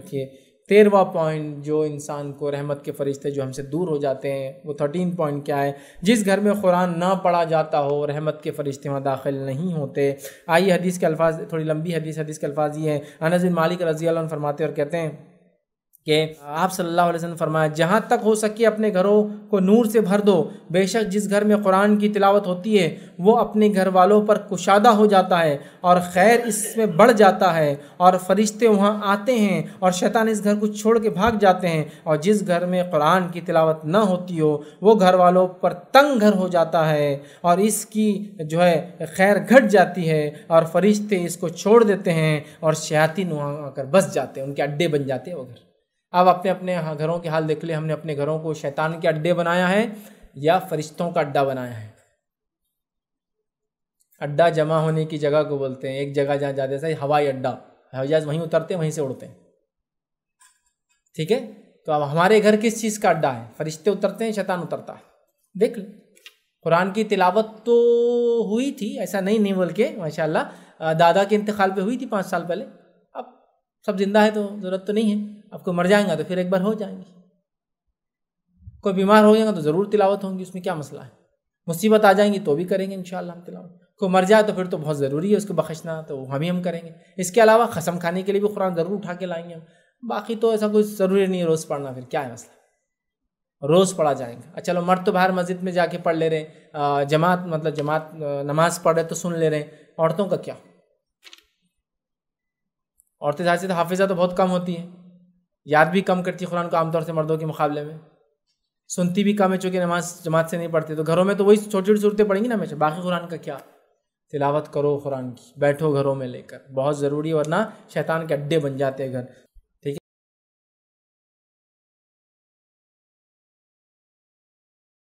रखिए तेरवा पॉइंट जो इंसान को रहमत के फरिश्ते जो हमसे दूर हो जाते हैं वो थर्टीन पॉइंट क्या है जिस घर में कुरान ना पढ़ा जाता हो रहमत के फरिश्ते वहाँ दाखिल नहीं होते आइए हदीस के अल्फाज थोड़ी लंबी हदीस हदीस के अल्फाज ये हैं अनजिन मालिक रजी फरमाते और कहते हैं कि आप सल्लल्लाहु अलैहि वसल्लम फरमाया जहाँ तक हो सके अपने घरों को नूर से भर दो बेशक जिस घर में कुरान की तिलावत होती है वो अपने घर वालों पर कुशादा हो जाता है और खैर इसमें बढ़ जाता है और फरिश्ते वहाँ आते हैं और शैतान इस घर को छोड़ के भाग जाते हैं और जिस घर में कुरान की तिलावत न होती हो वो घर वालों पर तंग घर हो जाता है और इसकी जो है खैर घट जाती है और फरिश्ते इसको छोड़ देते हैं और शयातिन वहाँ आकर बस जाते हैं उनके अड्डे बन जाते हैं वो घर अब अपने अपने हाँ, घरों के हाल देख लिया हमने अपने घरों को शैतान के अड्डे बनाया है या फरिश्तों का अड्डा बनाया है अड्डा जमा होने की जगह को बोलते हैं एक जगह जहाँ जाते हैं हवाई अड्डा हवाई जहाज वहीं उतरते हैं वहीं से उड़ते हैं ठीक है तो अब हमारे घर किस चीज़ का अड्डा है फरिश्ते उतरते हैं शैतान उतरता है देख लो कुरान की तिलावत तो हुई थी ऐसा नहीं नहीं बोल के माशा दादा के इंतकाल पे हुई थी पाँच साल पहले सब जिंदा है तो ज़रूरत तो नहीं है अब कोई मर जाएगा तो फिर एक बार हो जाएंगी कोई बीमार हो जाएगा तो ज़रूर तिलावत होंगी उसमें क्या मसला है मुसीबत आ जाएंगी तो भी करेंगे इन हम तिलावत कोई मर जाए तो फिर तो बहुत ज़रूरी है उसको बख्शना तो हम ही हम करेंगे इसके अलावा कसम खाने के लिए भी कुरान ज़रूर उठा के लाएंगे हम बाकी तो ऐसा कोई ज़रूरी नहीं है रोज़ पढ़ना फिर क्या है मसला रोज़ पढ़ा जाएगा अच्छा लो मर तो बाहर मस्जिद में जाके पढ़ ले रहे हैं जमात मतलब जमात नमाज़ पढ़ रहे तो सुन ले रहे हैं औरतों का क्या औरतें जाहिर से हाफिज़ा तो बहुत कम होती हैं याद भी कम करती है कुरान को आमतौर से मर्दों के मुकाबले में सुनती भी कम है चूँकि नमाज जमात से नहीं पढ़ती तो घरों में तो वही छोटी छोटी सूरतें पढ़ेंगी ना हमेशा बाकी कुरान का क्या तिलावत करो कुरान की बैठो घरों में लेकर बहुत ज़रूरी वरना शैतान के अड्डे बन जाते हैं घर